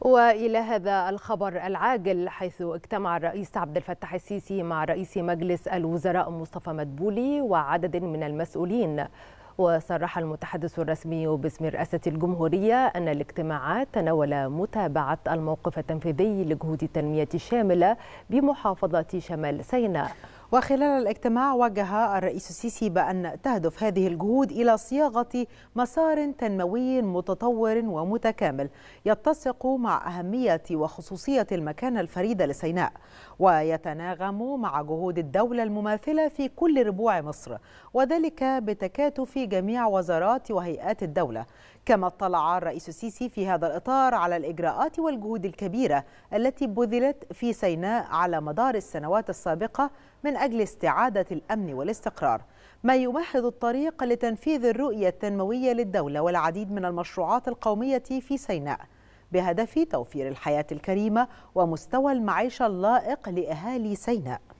والى هذا الخبر العاجل حيث اجتمع الرئيس عبد الفتاح السيسي مع رئيس مجلس الوزراء مصطفى مدبولي وعدد من المسؤولين وصرح المتحدث الرسمي باسم رئاسة الجمهورية أن الاجتماعات تناول متابعة الموقف التنفيذي لجهود التنمية الشاملة بمحافظة شمال سيناء وخلال الاجتماع وجه الرئيس السيسي بأن تهدف هذه الجهود إلى صياغة مسار تنموي متطور ومتكامل يتسق مع أهمية وخصوصية المكانة الفريدة لسيناء ويتناغم مع جهود الدولة المماثلة في كل ربوع مصر وذلك بتكاتف جميع وزارات وهيئات الدولة كما اطلع الرئيس السيسي في هذا الإطار على الإجراءات والجهود الكبيرة التي بذلت في سيناء على مدار السنوات السابقة من من أجل استعادة الأمن والاستقرار ما يمهد الطريق لتنفيذ الرؤية التنموية للدولة والعديد من المشروعات القومية في سيناء بهدف توفير الحياة الكريمة ومستوى المعيشة اللائق لأهالي سيناء